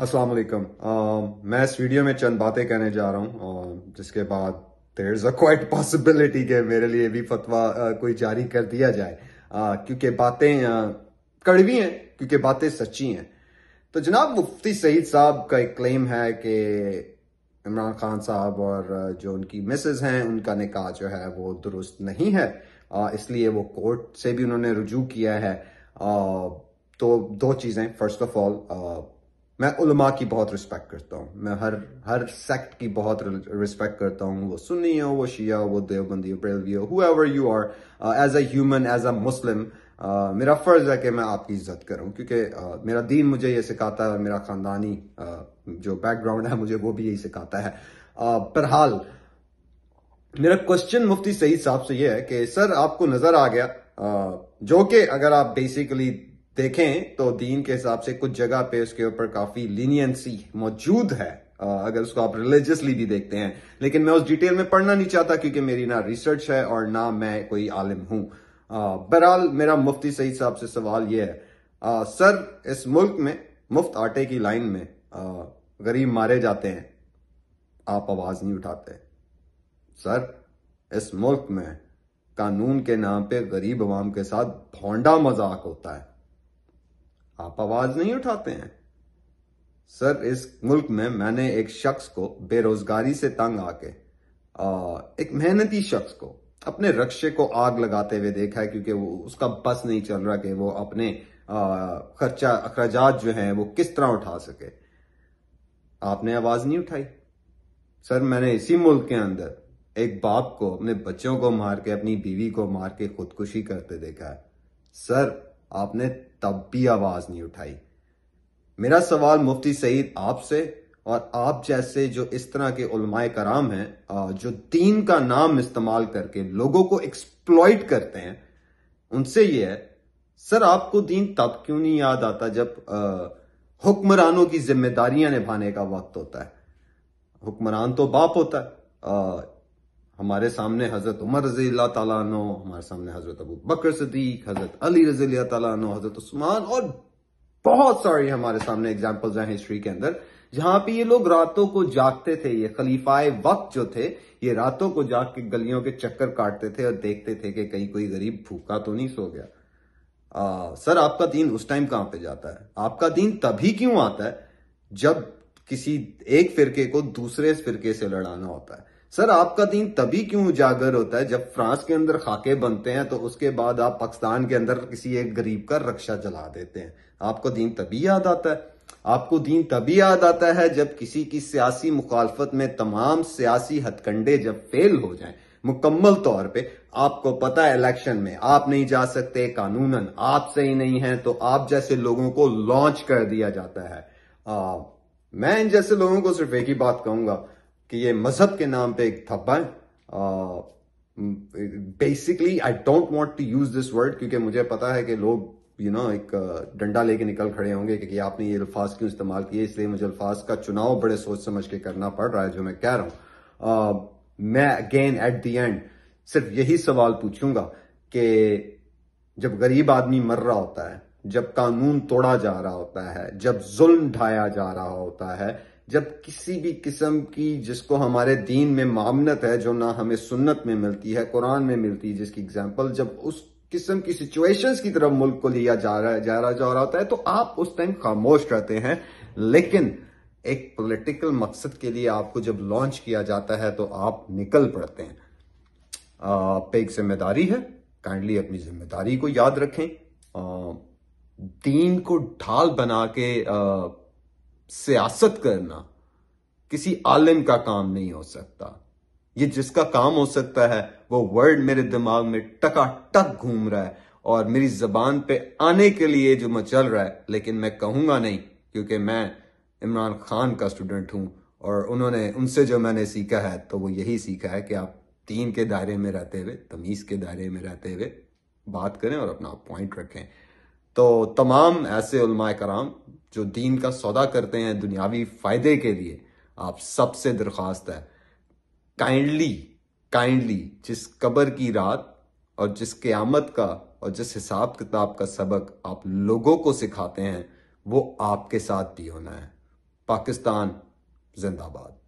अस्सलाम वालेकुम um, मैं इस वीडियो में चंद बातें कहने जा रहा हूँ uh, जिसके बाद there is a quite possibility के मेरे लिए भी फतवा uh, कोई जारी कर दिया जाए uh, क्योंकि बातें uh, कड़वी हैं क्योंकि बातें सच्ची हैं तो जनाब मुफ्ती सईद साहब का एक क्लेम है कि इमरान खान साहब और uh, जो उनकी मिसेज हैं उनका निकाह जो है वो दुरुस्त नहीं है इसलिए वो कोर्ट से भी उन्होंने रुजू किया है तो दो चीज़ें फर्स्ट ऑफ ऑल मैं उलमा की बहुत रिस्पेक्ट करता हूँ मैं हर हर सेक्ट की बहुत रिस्पेक्ट करता हूँ वो सुन्नी हो वो शिया वो देवबंदी हो ब्रेलवी हो ever you are as a human as a Muslim मेरा फ़र्ज़ है कि मैं आपकी इज्जत करूँ क्योंकि uh, मेरा दीन मुझे ये सिखाता है और मेरा ख़ानदानी uh, जो बैकग्राउंड है मुझे वो भी यही सिखाता है uh, बहरहाल uh, मेरा क्वेश्चन मुफ्ती सईद साहब से ये है कि सर आपको नज़र आ गया uh, जो कि अगर आप बेसिकली देखें तो दीन के हिसाब से कुछ जगह पे उसके ऊपर काफी लीनियंसी मौजूद है अगर उसको आप रिलीजियसली भी देखते हैं लेकिन मैं उस डिटेल में पढ़ना नहीं चाहता क्योंकि मेरी ना रिसर्च है और ना मैं कोई आलिम हूं बहरहाल मेरा मुफ्ती सईद साहब से सवाल यह है आ, सर इस मुल्क में मुफ्त आटे की लाइन में आ, गरीब मारे जाते हैं आप आवाज नहीं उठाते सर इस मुल्क में कानून के नाम पे गरीब आवाम के साथ भोंडा मजाक होता है आप आवाज नहीं उठाते हैं सर इस मुल्क में मैंने एक शख्स को बेरोजगारी से तंग आके एक मेहनती शख्स को अपने रक्षे को आग लगाते हुए देखा है क्योंकि वो उसका बस नहीं चल रहा कि वो अपने खर्चा अखराजात जो हैं वो किस तरह उठा सके आपने आवाज नहीं उठाई सर मैंने इसी मुल्क के अंदर एक बाप को अपने बच्चों को मार के अपनी बीवी को मार के खुदकुशी करते देखा है सर आपने तब भी आवाज नहीं उठाई मेरा सवाल मुफ्ती सईद आपसे और आप जैसे जो इस तरह के उलमाए कराम हैं जो दीन का नाम इस्तेमाल करके लोगों को एक्सप्लॉइट करते हैं उनसे ये है सर आपको दीन तब क्यों नहीं याद आता जब हुक्मरानों की जिम्मेदारियां निभाने का वक्त होता है हुक्मरान तो बाप होता है हमारे सामने हजरत उमर रजी तु हमारे सामने हजरत अबू बकर सदीक हजरत अली रजी तु हजरत उस्मान और बहुत सारी हमारे सामने एग्जाम्पल्स हैं हिस्ट्री के अंदर जहां पे ये लोग रातों को जागते थे ये खलीफाए वक्त जो थे ये रातों को जाग के गलियों के चक्कर काटते थे और देखते थे कि कहीं कोई गरीब भूखा तो नहीं सो गया आ, सर आपका दीन उस टाइम कहां पे जाता है आपका दीन तभी क्यों आता है जब किसी एक फिरके को दूसरे फिरके से लड़ाना होता है सर आपका दिन तभी क्यों उजागर होता है जब फ्रांस के अंदर खाके बनते हैं तो उसके बाद आप पाकिस्तान के अंदर किसी एक गरीब का रक्षा जला देते हैं आपको दिन तभी याद आता है आपको दीन तभी याद आता है जब किसी की सियासी मुखालफत में तमाम सियासी हथकंडे जब फेल हो जाएं मुकम्मल तौर पे आपको पता है इलेक्शन में आप नहीं जा सकते कानूनन आप सही नहीं है तो आप जैसे लोगों को लॉन्च कर दिया जाता है आ, मैं इन जैसे लोगों को सिर्फ एक ही बात कहूंगा कि ये मजहब के नाम पे एक है basically I don't want to use this word क्योंकि मुझे पता है कि लोग यू you नो know, एक डंडा लेके निकल खड़े होंगे क्योंकि आपने ये अल्फाज क्यों इस्तेमाल किए इसलिए मुझे अल्फाज का चुनाव बड़े सोच समझ के करना पड़ रहा है जो मैं कह रहा हूं uh, मैं अगेन एट दी एंड सिर्फ यही सवाल पूछूंगा कि जब गरीब आदमी मर रहा होता है जब कानून तोड़ा जा रहा होता है जब जुल्म ढाया जा रहा होता है जब किसी भी किस्म की जिसको हमारे दीन में मामनत है जो ना हमें सुन्नत में मिलती है कुरान में मिलती है जिसकी एग्जाम्पल जब उस किस्म की सिचुएशंस की तरफ मुल्क को लिया जा रहा जा रहा जा रहा होता है तो आप उस टाइम खामोश रहते हैं लेकिन एक पॉलिटिकल मकसद के लिए आपको जब लॉन्च किया जाता है तो आप निकल पड़ते हैं आप पे एक जिम्मेदारी है काइंडली अपनी जिम्मेदारी को याद रखें आ, दीन को ढाल बना के आ, सियासत करना किसी आलिम का काम नहीं हो सकता ये जिसका काम हो सकता है वो वर्ड मेरे दिमाग में टका टक घूम रहा है और मेरी जबान पे आने के लिए जो मचल रहा है लेकिन मैं कहूंगा नहीं क्योंकि मैं इमरान खान का स्टूडेंट हूं और उन्होंने उनसे जो मैंने सीखा है तो वो यही सीखा है कि आप तीन के दायरे में रहते हुए तमीज़ के दायरे में रहते हुए बात करें और अपना पॉइंट रखें तो तमाम ऐसे कराम जो दीन का सौदा करते हैं दुनियावी फ़ायदे के लिए आप सबसे दरख्वास्त है काइंडली काइंडली जिस कबर की रात और जिस क़्यामत का और जिस हिसाब किताब का सबक आप लोगों को सिखाते हैं वो आपके साथ भी होना है पाकिस्तान जिंदाबाद